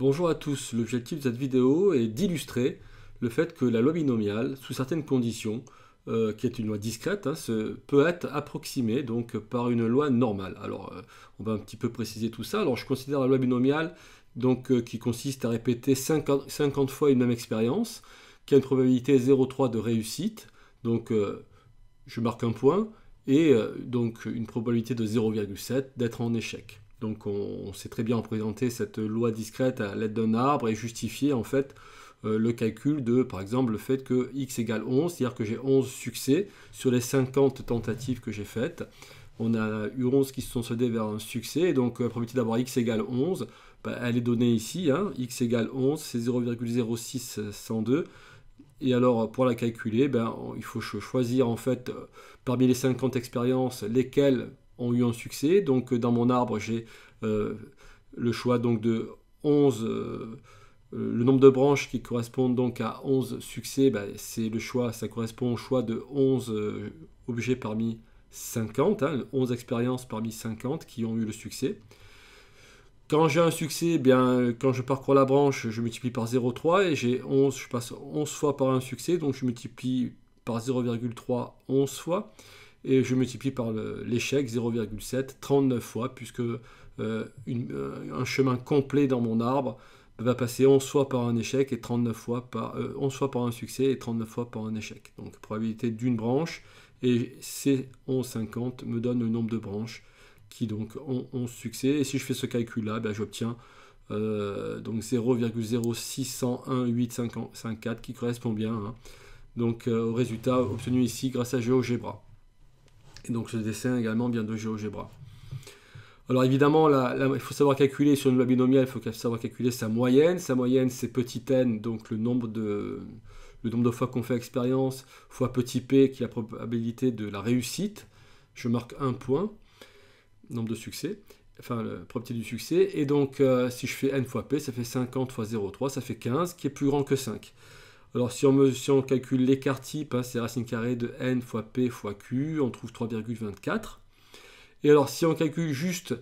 Bonjour à tous, l'objectif de cette vidéo est d'illustrer le fait que la loi binomiale, sous certaines conditions, euh, qui est une loi discrète, hein, peut être approximée donc, par une loi normale. Alors, euh, on va un petit peu préciser tout ça. Alors, je considère la loi binomiale donc, euh, qui consiste à répéter 50, 50 fois une même expérience, qui a une probabilité 0,3 de réussite. Donc, je marque un point, et donc une probabilité de 0,7 d'être en échec. Donc on, sait très bien représenter cette loi discrète à l'aide d'un arbre et justifier en fait euh, le calcul de par exemple le fait que x égale 11, c'est-à-dire que j'ai 11 succès sur les 50 tentatives que j'ai faites. On a eu 11 qui se sont soldés vers un succès, donc la euh, probabilité d'avoir x égale 11, bah, elle est donnée ici, hein. x égale 11, c'est 0,06102. Et alors, pour la calculer, ben, il faut choisir en fait euh, parmi les 50 expériences lesquelles eu un succès. Donc euh, dans mon arbre, j'ai euh, le choix donc de 11, euh, le nombre de branches qui correspondent donc à 11 succès, ben, c'est le choix, ça correspond au choix de 11 objets parmi 50, 11 hein, expériences parmi 50 qui ont eu le succès. Quand j'ai un succès, eh bien, quand je parcours la branche, je multiplie par 0,3 et j'ai 11, je passe 11 fois par un succès, donc je multiplie par 0,3 11 fois et je multiplie par l'échec 0,7 39 fois puisque euh, euh, un chemin complet dans mon arbre va passer 11 fois par un échec et 39 fois par euh, par un succès et 39 fois par un échec. Donc probabilité d'une branche et C1150 me donne le nombre de branches qui donc ont 11 succès et si je fais ce calcul là, ben, j'obtiens donc qui correspond bien hein. donc au résultat obtenu ici grâce à GeoGebra donc ce dessin également vient de GeoGebra. Alors évidemment, il faut savoir calculer sur une loi binomiale, il faut savoir calculer sa moyenne. Sa moyenne, c'est petit n, donc le nombre de, fois qu'on fait expérience, fois petit p, qui est la probabilité de la réussite. Je marque un point, nombre de succès, enfin, la probabilité du succès. Et donc, euh, si je fais n fois p, ça fait 50 fois 0,3, ça fait 15, qui est plus grand que 5. Alors si on, calcule l'écart type, hein, c'est racine carrée de n fois p fois q, on trouve 3,24. Et alors si on calcule juste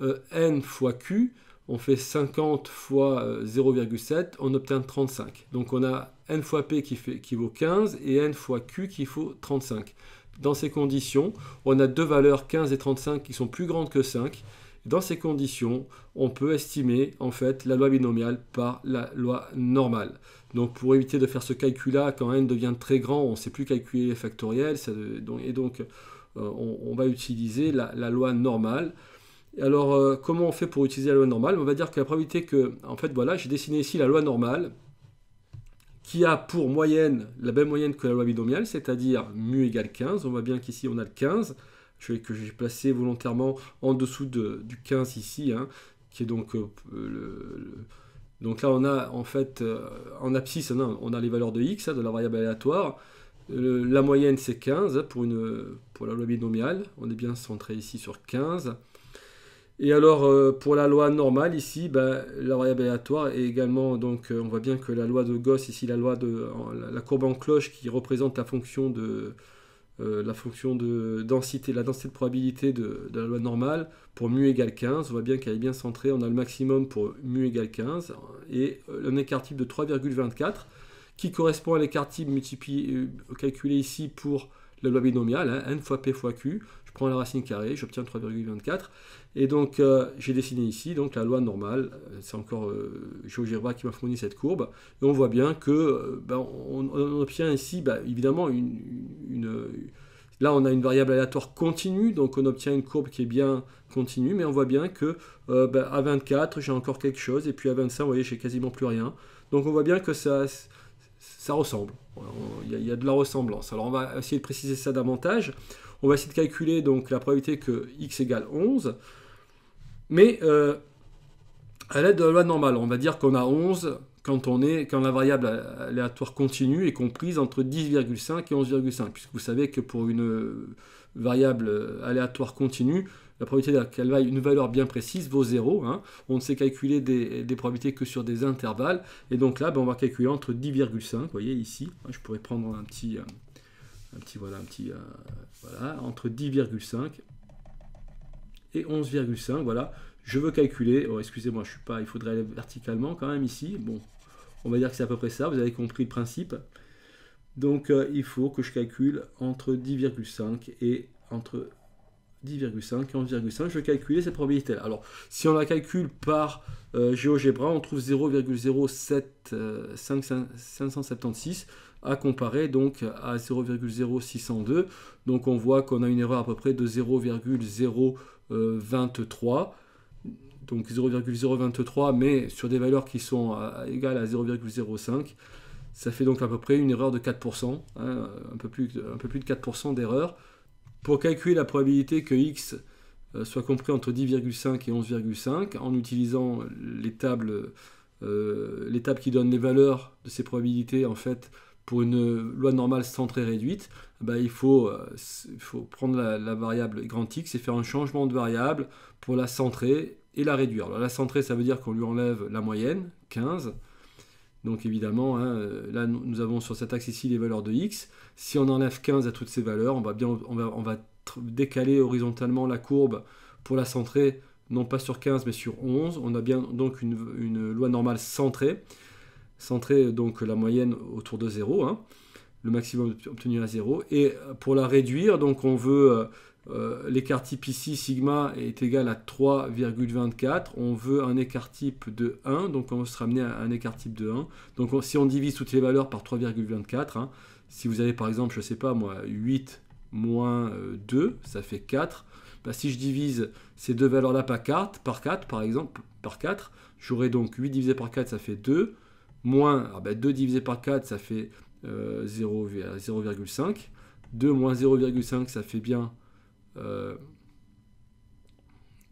euh, n fois q, on fait 50 fois 0,7, euh, on obtient 35. Donc on a n fois p qui, qui vaut 15 et n fois q qui vaut 35. Dans ces conditions, on a deux valeurs 15 et 35 qui sont plus grandes que 5 dans ces conditions, on peut estimer en fait la loi binomiale par la loi normale. Donc pour éviter de faire ce calcul-là, quand n devient très grand, on ne sait plus calculer les factoriels, et donc euh, on, va utiliser la, loi normale. Alors euh, comment on fait pour utiliser la loi normale On va dire que la probabilité que, en fait voilà, j'ai dessiné ici la loi normale, qui a pour moyenne la même moyenne que la loi binomiale, c'est-à-dire mu égale 15. On voit bien qu'ici on a le 15 que j'ai placé volontairement en dessous du 15 ici, hein, qui est donc euh, le, donc là on a en fait euh, en abscisse hein, on a, les valeurs de x hein, de la variable aléatoire. la moyenne c'est 15 pour une pour la loi binomiale, on est bien centré ici sur 15. Et alors euh, pour la loi normale ici, ben, la variable aléatoire est également donc on voit bien que la loi de Gauss ici la loi de la courbe en cloche qui représente la fonction de euh, la fonction de densité, la densité de probabilité de, la loi normale pour mu égale 15. On voit bien qu'elle est bien centrée. On a le maximum pour mu égale 15 et euh, un écart type de 3,24 qui correspond à l'écart type multiplié, euh, calculé ici pour la loi binomiale, hein, n fois p fois q, je prends la racine carrée, j'obtiens 3,24. Et donc euh, j'ai dessiné ici donc, la loi normale, euh, c'est encore euh, qui m'a fourni cette courbe, et on voit bien que euh, ben, on, obtient ici ben, évidemment une, Là, on a une variable aléatoire continue, donc on obtient une courbe qui est bien continue, mais on voit bien que ben, à 24, j'ai encore quelque chose, et puis à 25, vous voyez, j'ai quasiment plus rien. Donc on voit bien que ça, ça ressemble. Il y, a de la ressemblance. Alors on va essayer de préciser ça davantage. On va essayer de calculer donc la probabilité que x égale 11, mais euh, à l'aide de la loi normale. On va dire qu'on a 11 quand, on est, quand la variable aléatoire continue est comprise entre 10,5 et 11,5, puisque vous savez que pour une variable aléatoire continue, la probabilité qu'elle vaille une valeur bien précise vaut 0. Hein. On ne sait calculer des, probabilités que sur des intervalles. Et donc là, ben, on va calculer entre 10,5, vous voyez ici, je pourrais prendre un petit... Euh, un petit voilà, un petit... Euh, voilà, entre 10,5 et 11,5, voilà. Je veux calculer, oh, excusez-moi, je suis pas, il faudrait aller verticalement quand même ici. Bon, on va dire que c'est à peu près ça, vous avez compris le principe. Donc euh, il faut que je calcule entre 10,5 et entre 10,5 et 11,5. Je vais calculer cette probabilité-là. Alors, si on la calcule par euh, GeoGebra, on trouve 0,07576 euh, à comparer donc à 0,0602. Donc, on voit qu'on a une erreur à peu près de 0,023. Euh, donc 0,023, mais sur des valeurs qui sont égales à 0,05. Ça fait donc à peu près une erreur de 4%, hein, un, un peu plus de 4% d'erreur. Pour calculer la probabilité que x euh, soit compris entre 10,5 et 11,5 en utilisant euh, les tables, qui donnent les valeurs de ces probabilités en fait pour une loi normale centrée réduite, eh ben, euh, il faut, prendre la, variable grand X et faire un changement de variable pour la centrer et la réduire. la centrée, ça veut dire qu'on lui enlève la moyenne, 15, donc évidemment, hein, euh, là nous avons sur cet axe ici les valeurs de x. Si on enlève 15 à toutes ces valeurs, on va, bien, on va, décaler horizontalement la courbe pour la centrer, non pas sur 15 mais sur 11. On a bien donc une, loi normale centrée. Centrée donc la moyenne autour de 0. Hein. le maximum obtenu à 0. Et pour la réduire, donc on veut euh, euh, l'écart type ici, sigma, est égal à 3,24. On veut un écart type de 1, donc on se ramener à un écart type de 1. Donc si on divise toutes les valeurs par 3,24, hein, si vous avez par exemple, je ne sais pas moi, 8 moins 2, euh, ça fait 4. Bah, si je divise ces deux valeurs-là par 4, par 4, par exemple, par 4, j'aurai donc 8 divisé par 4, ça fait 2, moins 2 ah ben, divisé par 4, ça fait 0,5. Euh, 2 moins 0,5, ça fait bien euh,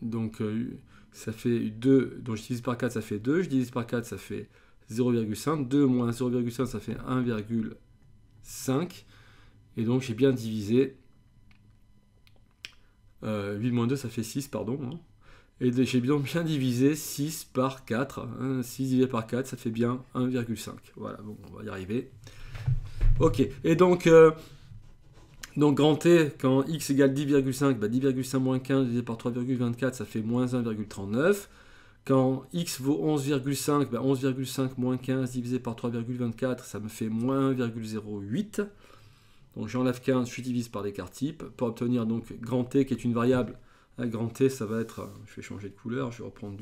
donc euh, ça fait 2, donc je divise par 4, ça fait 2, je divise par 4, ça fait 0,5, 2 moins 0,5, ça fait 1,5, et donc j'ai bien divisé, 8 euh, moins 2, ça fait 6, pardon, hein. et j'ai bien, divisé 6 par 4, 6 hein. divisé par 4, ça fait bien 1,5, voilà, bon, on va y arriver. Ok, et donc... Donc grand T, quand x égale 10,5, 10,5 bah, moins 15 divisé par 3,24, ça fait moins 1,39. Quand x vaut 11,5, 11,5 bah, moins 15 divisé par 3,24, ça me fait moins 1,08. Donc j'enlève 15, je divise par l'écart type pour obtenir donc grand T qui est une variable. Hein, grand T, ça va être, euh, je vais changer de couleur, je vais, prendre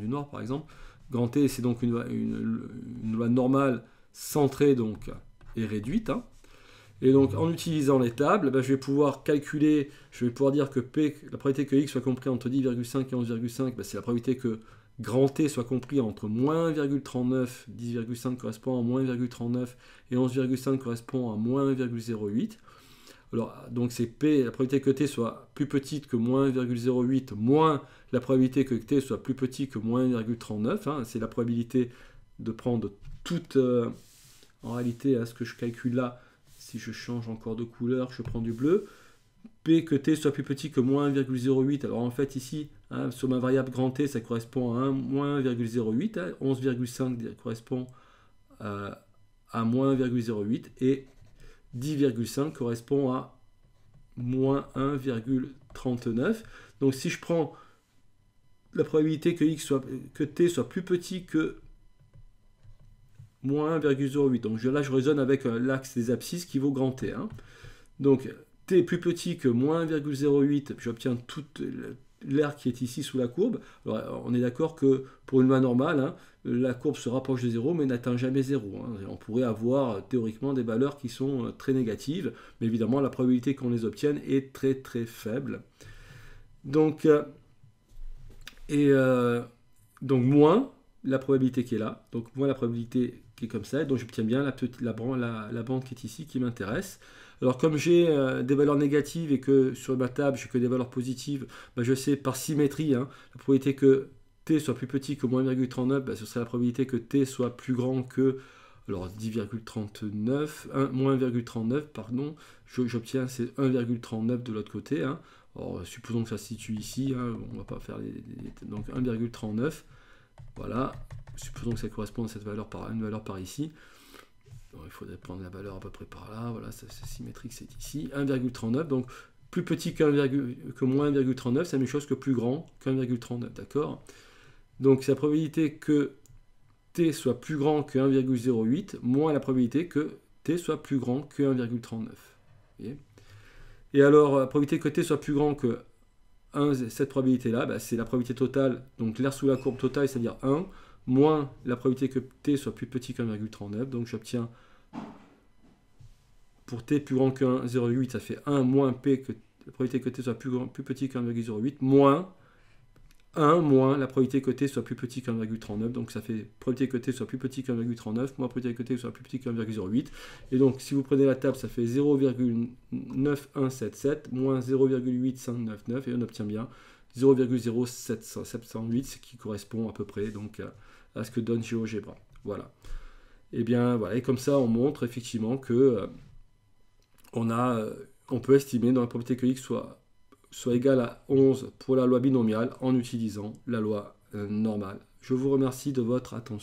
du noir par exemple. Grand T, c'est donc une, loi normale centrée donc et réduite. Hein. Et donc en utilisant les tables, bah, je vais pouvoir calculer, je vais pouvoir dire que P, la probabilité que x soit compris entre 10,5 et 11,5, bah, c'est la probabilité que grand T soit compris entre moins 1,39, 10,5 correspond à moins 1,39 et 11,5 correspond à moins 1,08. Alors, donc c'est P, la probabilité que T soit plus petite que moins 1,08 moins la probabilité que T soit plus petit que moins 1,39. Hein. c'est la probabilité de prendre toute, euh, en réalité, à hein, ce que je calcule là, si je change encore de couleur, je prends du bleu, P que T soit plus petit que moins 1,08. Alors en fait ici, hein, sur ma variable grand T, ça correspond à moins 1,08. 11,5 hein. euh, correspond à, moins 1,08. Et 10,5 correspond à moins 1,39. Donc si je prends la probabilité que, X soit, que T soit plus petit que moins 1,08. Donc là, je raisonne avec euh, l'axe des abscisses qui vaut grand T. Hein. Donc T est plus petit que moins 1,08, j'obtiens toute l'air qui est ici sous la courbe. Euh, on est d'accord que pour une main normale, hein, la courbe se rapproche de 0 mais n'atteint jamais 0. Hein. On pourrait avoir euh, théoriquement des valeurs qui sont très négatives, mais évidemment la probabilité qu'on les obtienne est très très faible. Donc, et, donc moins la probabilité qui est là, donc moins la probabilité qui est comme ça, donc j'obtiens bien la, bande qui est ici qui m'intéresse. Alors comme j'ai euh, des valeurs négatives et que sur ma table j'ai que des valeurs positives, bah, je sais par symétrie hein, la probabilité que t soit plus petit que moins 1,39, bah, ce serait la probabilité que t soit plus grand que alors 10,39, moins 1,39, pardon, j'obtiens c'est 1,39 de l'autre côté. Alors, hein. supposons que ça se situe ici, on hein, on va pas faire les donc 1,39. Voilà, supposons que ça corresponde à cette valeur par une valeur par ici. il faudrait prendre la valeur à peu près par là, voilà, c'est symétrique, c'est ici. 1,39, donc plus petit que moins 1,39, c'est la même chose que plus grand 1,39, d'accord Donc c'est la probabilité que t soit plus grand que 1,08 moins la probabilité que t soit plus grand que 1,39. Et alors, la probabilité que t soit plus grand que cette probabilité-là, bah, c'est la probabilité totale, donc l'air sous la courbe totale, c'est-à-dire 1, moins la probabilité que t soit plus petit que 1,39. Donc j'obtiens, pour t plus grand que 1,08, ça fait 1 moins p que la probabilité que t soit plus, grand, plus petit que 1,08, moins 1 moins la probabilité côté soit plus petit que 1,39. Donc ça fait probabilité côté soit plus petit que 1,39 moins probabilité côté soit plus petit que 1,08. Et donc si vous prenez la table, ça fait 0,9177 moins 0,8599 et on obtient bien 0,0708, ce qui correspond à peu près donc à ce que donne GeoGebra. Voilà. Et eh bien voilà, et comme ça on montre effectivement que euh, on a euh, on peut estimer dans la probabilité que x soit soit égal à 11 pour la loi binomiale en utilisant la loi euh, normale. Je vous remercie de votre attention.